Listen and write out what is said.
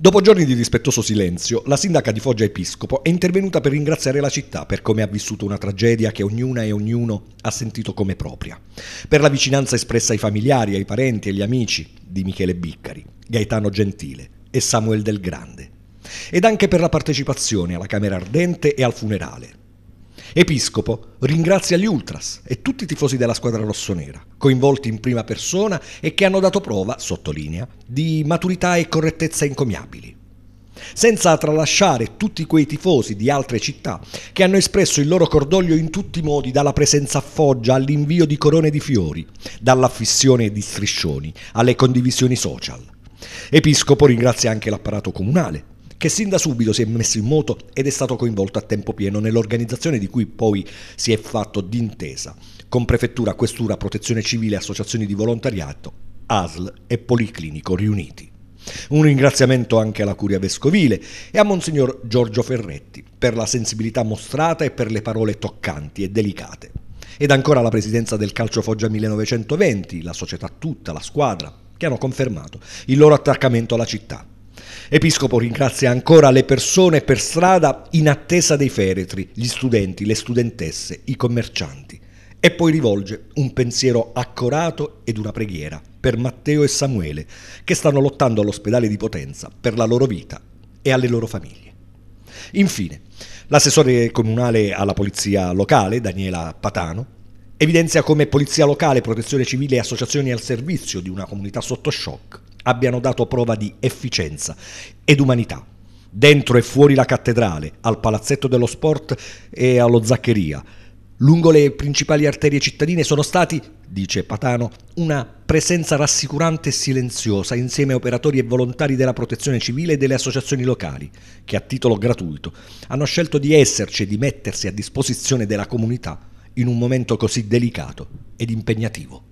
Dopo giorni di rispettoso silenzio, la sindaca di Foggia Episcopo è intervenuta per ringraziare la città per come ha vissuto una tragedia che ognuna e ognuno ha sentito come propria, per la vicinanza espressa ai familiari, ai parenti e agli amici di Michele Biccari, Gaetano Gentile e Samuel Del Grande, ed anche per la partecipazione alla Camera Ardente e al funerale, Episcopo ringrazia gli ultras e tutti i tifosi della squadra rossonera, coinvolti in prima persona e che hanno dato prova, sottolinea, di maturità e correttezza incomiabili. Senza tralasciare tutti quei tifosi di altre città che hanno espresso il loro cordoglio in tutti i modi, dalla presenza a Foggia all'invio di corone di fiori, dall'affissione di striscioni alle condivisioni social. Episcopo ringrazia anche l'apparato comunale, che sin da subito si è messo in moto ed è stato coinvolto a tempo pieno nell'organizzazione di cui poi si è fatto d'intesa, con prefettura, questura, protezione civile, associazioni di volontariato, ASL e Policlinico riuniti. Un ringraziamento anche alla Curia Vescovile e a Monsignor Giorgio Ferretti per la sensibilità mostrata e per le parole toccanti e delicate. Ed ancora la presidenza del Calcio Foggia 1920, la società tutta, la squadra, che hanno confermato il loro attaccamento alla città Episcopo ringrazia ancora le persone per strada in attesa dei feretri, gli studenti, le studentesse, i commercianti e poi rivolge un pensiero accorato ed una preghiera per Matteo e Samuele che stanno lottando all'ospedale di Potenza per la loro vita e alle loro famiglie. Infine, l'assessore comunale alla polizia locale, Daniela Patano, evidenzia come polizia locale, protezione civile e associazioni al servizio di una comunità sotto shock abbiano dato prova di efficienza ed umanità. Dentro e fuori la cattedrale, al palazzetto dello sport e allo Zaccheria, lungo le principali arterie cittadine sono stati, dice Patano, una presenza rassicurante e silenziosa insieme a operatori e volontari della protezione civile e delle associazioni locali, che a titolo gratuito hanno scelto di esserci e di mettersi a disposizione della comunità in un momento così delicato ed impegnativo.